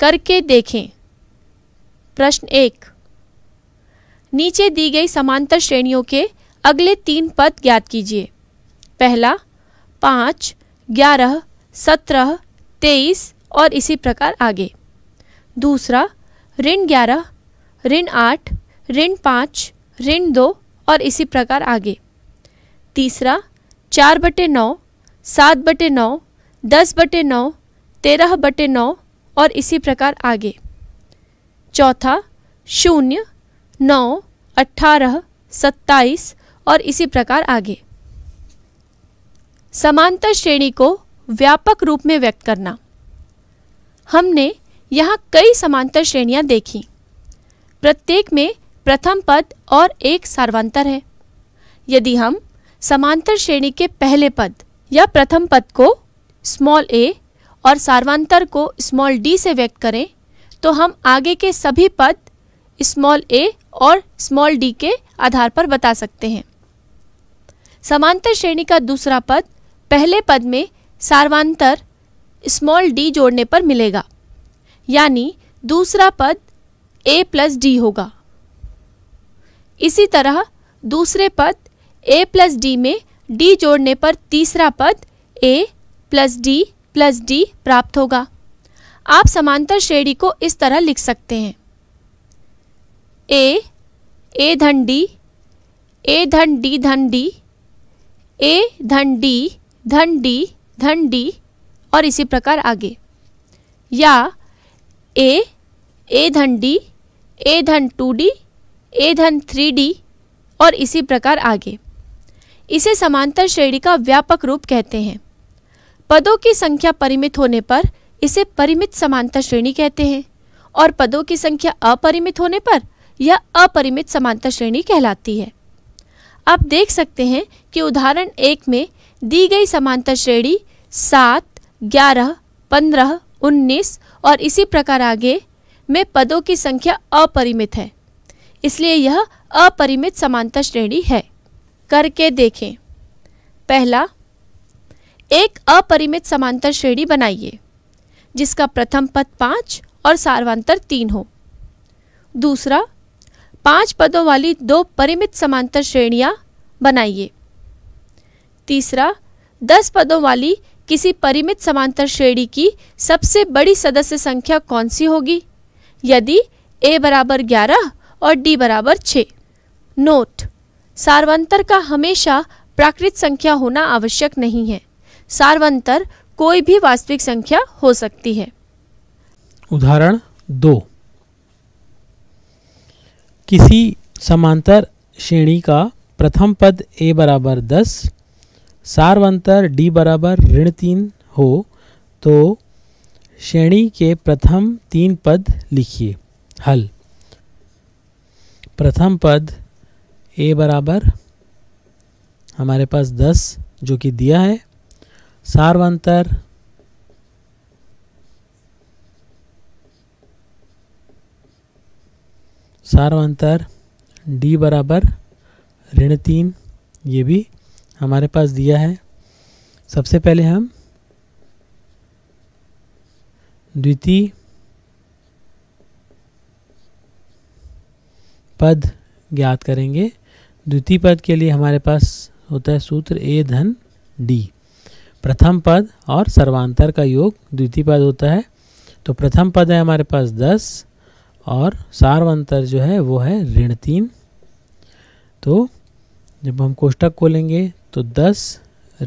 करके देखें प्रश्न एक नीचे दी गई समांतर श्रेणियों के अगले तीन पद ज्ञात कीजिए पहला पाँच ग्यारह सत्रह तेईस और इसी प्रकार आगे दूसरा ऋण ग्यारह ऋण आठ ऋण पाँच ऋण दो और इसी प्रकार आगे तीसरा चार बटे नौ सात बटे नौ दस बटे नौ तेरह बटे नौ और इसी प्रकार आगे चौथा शून्य नौ अट्ठारह सत्ताईस और इसी प्रकार आगे समांतर श्रेणी को व्यापक रूप में व्यक्त करना हमने यहाँ कई समांतर श्रेणियाँ देखी प्रत्येक में प्रथम पद और एक सर्वांतर है यदि हम समांतर श्रेणी के पहले पद या प्रथम पद को स्मॉल ए और सार्वांतर को स्मॉल डी से व्यक्त करें तो हम आगे के सभी पद स्मॉल ए और स्मॉल डी के आधार पर बता सकते हैं समांतर श्रेणी का दूसरा पद पहले पद में सार्वांतर स्मॉल डी जोड़ने पर मिलेगा यानी दूसरा पद ए प्लस डी होगा इसी तरह दूसरे पद ए प्लस डी में डी जोड़ने पर तीसरा पद A plus D plus D प्राप्त होगा आप समांतर श्रेणी को इस तरह लिख सकते हैं ए ए धन डी ए धन डी धन डी ए धन डी धन डी धन डी और इसी प्रकार आगे या ए ए धन डी ए धन टू डी ए धन थ्री डी और इसी प्रकार आगे इसे समांतर श्रेणी का व्यापक रूप कहते हैं पदों की संख्या परिमित होने पर इसे परिमित समानता श्रेणी कहते हैं और पदों की संख्या अपरिमित होने पर यह अपरिमित समानता श्रेणी कहलाती है आप देख सकते हैं कि उदाहरण एक में दी गई समानता श्रेणी सात ग्यारह पंद्रह उन्नीस और इसी प्रकार आगे में पदों की संख्या अपरिमित है इसलिए यह अपरिमित समानता श्रेणी है करके देखें पहला एक अपरिमित समांतर श्रेणी बनाइए जिसका प्रथम पद पाँच और सार्वांतर तीन हो दूसरा पांच पदों वाली दो परिमित समांतर श्रेणियां बनाइए तीसरा दस पदों वाली किसी परिमित समांतर श्रेणी की सबसे बड़ी सदस्य संख्या कौन सी होगी यदि ए बराबर ग्यारह और डी बराबर छः नोट सार्वांतर का हमेशा प्राकृत संख्या होना आवश्यक नहीं है सार्वंतर कोई भी वास्तविक संख्या हो सकती है उदाहरण दो किसी समांतर श्रेणी का प्रथम पद ए बराबर दस सार्वंतर डी बराबर ऋण तीन हो तो श्रेणी के प्रथम तीन पद लिखिए हल प्रथम पद ए बराबर हमारे पास दस जो कि दिया है सार्वंतर सार्वंतर डी बराबर ऋण तीन ये भी हमारे पास दिया है सबसे पहले हम द्वितीय पद ज्ञात करेंगे द्वितीय पद के लिए हमारे पास होता है सूत्र ए धन डी प्रथम पद और सर्वांतर का योग द्वितीय पद होता है तो प्रथम पद है हमारे पास दस और सार्वंतर जो है वो है ऋण तीन तो जब हम कोष्टक खोलेंगे तो दस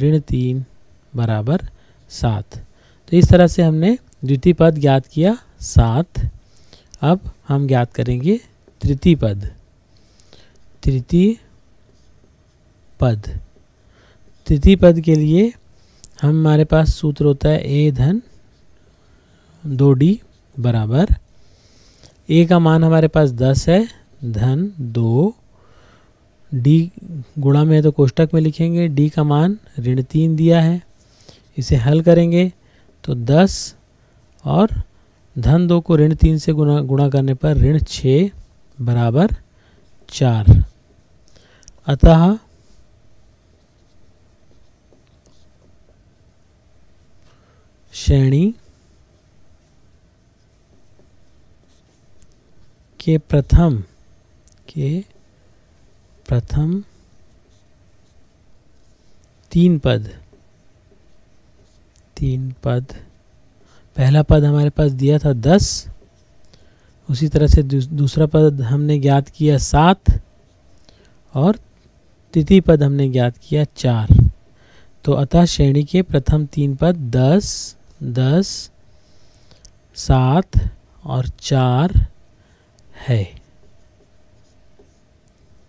ऋण तीन बराबर सात तो इस तरह से हमने द्वितीय पद ज्ञात किया सात अब हम ज्ञात करेंगे तृतीय पद तृतीय पद तृतीय पद के लिए हमारे पास सूत्र होता है ए धन दो डी बराबर ए का मान हमारे पास दस है धन दो डी गुणा में है तो कोष्टक में लिखेंगे डी का मान ऋण तीन दिया है इसे हल करेंगे तो दस और धन दो को ऋण तीन से गुणा गुणा करने पर ऋण छः बराबर चार अतः श्रेणी के प्रथम के प्रथम तीन पद तीन पद पहला पद हमारे पास दिया था दस उसी तरह से दूसरा पद हमने ज्ञात किया सात और तृतीय पद हमने ज्ञात किया चार तो अतः श्रेणी के प्रथम तीन पद दस दस सात और चार है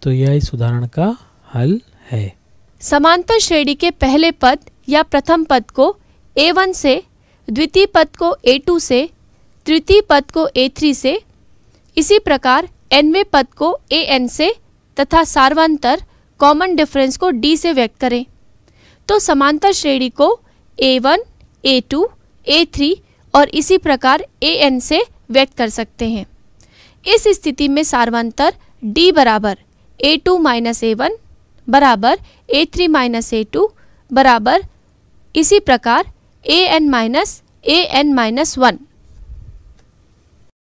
तो यह इस उदाहरण का हल है समांतर श्रेणी के पहले पद या प्रथम पद को A1 से द्वितीय पद को A2 से तृतीय पद को A3 से इसी प्रकार एनवे पद को AN से तथा सार्वांतर कॉमन डिफरेंस को D से व्यक्त करें तो समांतर श्रेणी को A1, A2, ए थ्री और इसी प्रकार ए एन से व्यक्त कर सकते हैं इस स्थिति में सार्वांतर D बराबर A two minus A one बराबर A three minus A two बराबर इसी प्रकार A N minus A N minus one